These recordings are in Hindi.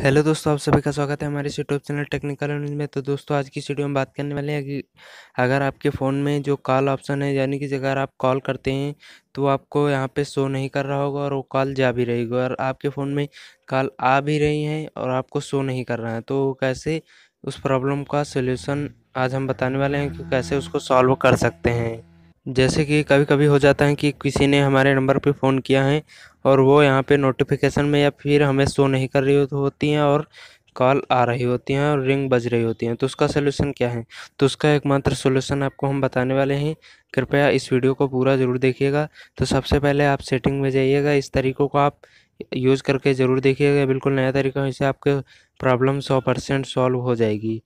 हेलो दोस्तों आप सभी का स्वागत है हमारे यूट्यूब चैनल टेक्निकल न्यूज में तो दोस्तों आज की वीडियो में बात करने वाले हैं कि अगर आपके फ़ोन में जो कॉल ऑप्शन है यानी कि अगर आप कॉल करते हैं तो आपको यहाँ पे शो नहीं कर रहा होगा और वो कॉल जा भी रही होगी और आपके फ़ोन में कॉल आ भी रही है और आपको शो नहीं कर रहा है तो कैसे उस प्रॉब्लम का सोल्यूसन आज हम बताने वाले हैं कि कैसे उसको सॉल्व कर सकते हैं जैसे कि कभी कभी हो जाता है कि किसी ने हमारे नंबर पर फ़ोन किया है और वो यहाँ पे नोटिफिकेशन में या फिर हमें शो नहीं कर रही होती हैं और कॉल आ रही होती हैं और रिंग बज रही होती हैं तो उसका सोल्यूशन क्या है तो उसका एकमात्र सोल्यूशन आपको हम बताने वाले हैं कृपया इस वीडियो को पूरा ज़रूर देखिएगा तो सबसे पहले आप सेटिंग में जाइएगा इस तरीक़ों को आप यूज़ करके ज़रूर देखिएगा बिल्कुल नया तरीका इसे आपके प्रॉब्लम सौ परसेंट सॉल्व हो जाएगी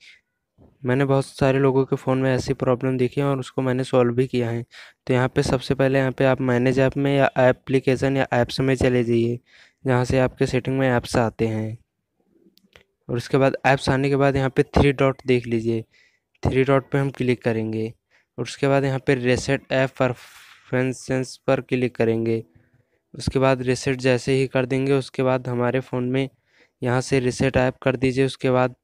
मैंने बहुत सारे लोगों के फ़ोन में ऐसी प्रॉब्लम देखी है और उसको मैंने सॉल्व भी किया है तो यहाँ पे सबसे पहले यहाँ पे आप मैनेज ऐप में या एप्लीकेशन या ऐप्स में चले जाइए जहाँ से आपके सेटिंग में ऐप्स आते हैं और उसके बाद ऐप्स आने के बाद यहाँ पे थ्री डॉट देख लीजिए थ्री डॉट पे हम क्लिक करेंगे और उसके बाद यहाँ पे रेसेट ऐप परफेंसेंस पर क्लिक करेंगे उसके बाद रिसेट जैसे ही कर देंगे उसके बाद हमारे फ़ोन में यहाँ से रिसेट ऐप कर दीजिए उसके बाद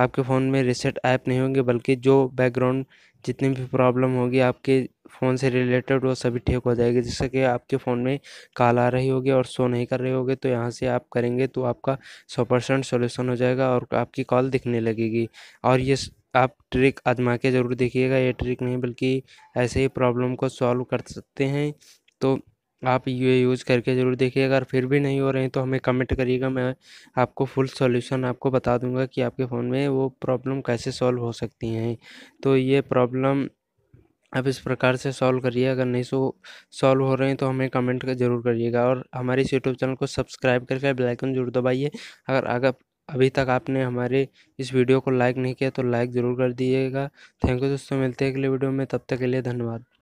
आपके फ़ोन में रिसेट ऐप नहीं होंगे बल्कि जो बैकग्राउंड जितनी भी प्रॉब्लम होगी आपके फ़ोन से रिलेटेड वो सभी ठीक हो जाएगी जिससे कि आपके फ़ोन में कॉल आ रही होगी और शो नहीं कर रहे होगे तो यहाँ से आप करेंगे तो आपका सौ परसेंट सोल्यूशन हो जाएगा और आपकी कॉल दिखने लगेगी और ये आप ट्रिक आजमा के ज़रूर देखिएगा ये ट्रिक नहीं बल्कि ऐसे ही प्रॉब्लम को सॉल्व कर सकते हैं तो आप ये यूज़ करके ज़रूर देखिए अगर फिर भी नहीं हो रहे हैं तो हमें कमेंट करिएगा मैं आपको फुल सॉल्यूशन आपको बता दूंगा कि आपके फ़ोन में वो प्रॉब्लम कैसे सॉल्व हो सकती हैं तो ये प्रॉब्लम आप इस प्रकार से सॉल्व करिए अगर नहीं सो सॉल्व हो रहे हैं तो हमें कमेंट कर जरूर करिएगा और हमारे इस यूट्यूब चैनल को सब्सक्राइब करके बेलाइकन जरूर दबाइए अगर अगर अभी तक आपने हमारे इस वीडियो को लाइक नहीं किया तो लाइक ज़रूर कर दीजिएगा थैंक यू दोस्तों मिलते हैं अगले वीडियो में तब तक के लिए धन्यवाद